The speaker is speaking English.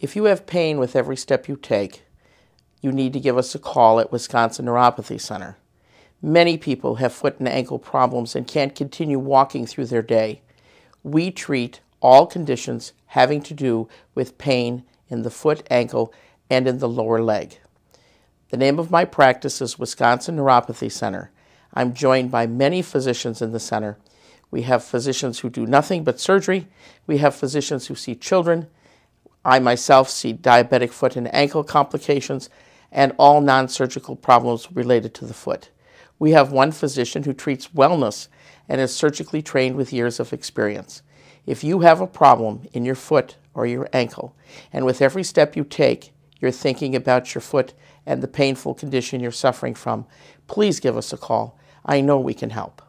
If you have pain with every step you take, you need to give us a call at Wisconsin Neuropathy Center. Many people have foot and ankle problems and can't continue walking through their day. We treat all conditions having to do with pain in the foot, ankle, and in the lower leg. The name of my practice is Wisconsin Neuropathy Center. I'm joined by many physicians in the center. We have physicians who do nothing but surgery, we have physicians who see children. I myself see diabetic foot and ankle complications and all non surgical problems related to the foot. We have one physician who treats wellness and is surgically trained with years of experience. If you have a problem in your foot or your ankle, and with every step you take, you're thinking about your foot and the painful condition you're suffering from, please give us a call. I know we can help.